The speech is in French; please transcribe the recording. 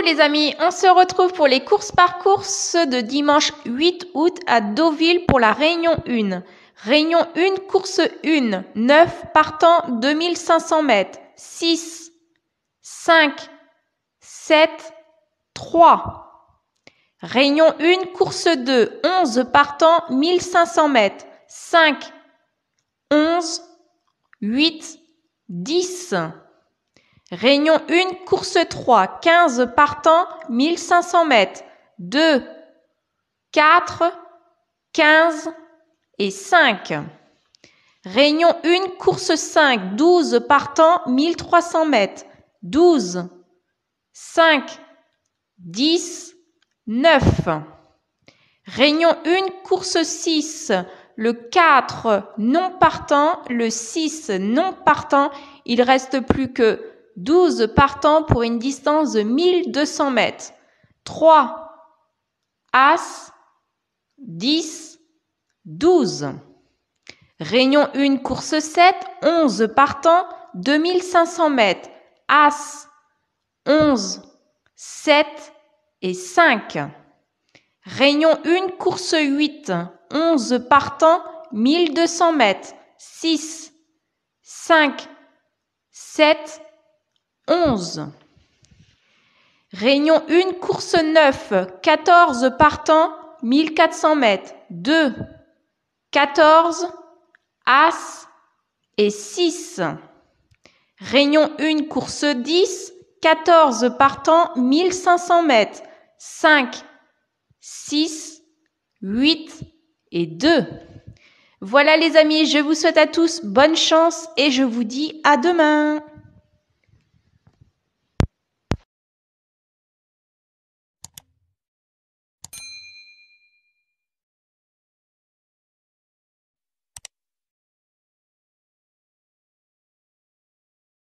les amis. On se retrouve pour les courses par course de dimanche 8 août à Deauville pour la Réunion 1. Réunion 1, course 1. 9 partant 2500 mètres. 6, 5, 7, 3. Réunion 1, course 2. 11 partant 1500 mètres. 5, 11, 8, 10. Réunion 1, course 3, 15 partants, 1500 mètres. 2, 4, 15 et 5. Réunion 1, course 5, 12 partants, 1300 mètres. 12, 5, 10, 9. Réunion 1, course 6, le 4 non partant, le 6 non partant. Il reste plus que 12 partant pour une distance de 1200 mètres. 3, As, 10, 12. Réunion 1, course 7, 11 partant, 2500 mètres. As, 11, 7 et 5. Réunion 1, course 8, 11 partant, 1200 mètres. 6, 5, 7 11. Réunion 1, course 9, 14 partants, 1400 mètres, 2, 14, As et 6. Réunion 1, course 10, 14 partants, 1500 mètres, 5, 6, 8 et 2. Voilà les amis, je vous souhaite à tous bonne chance et je vous dis à demain.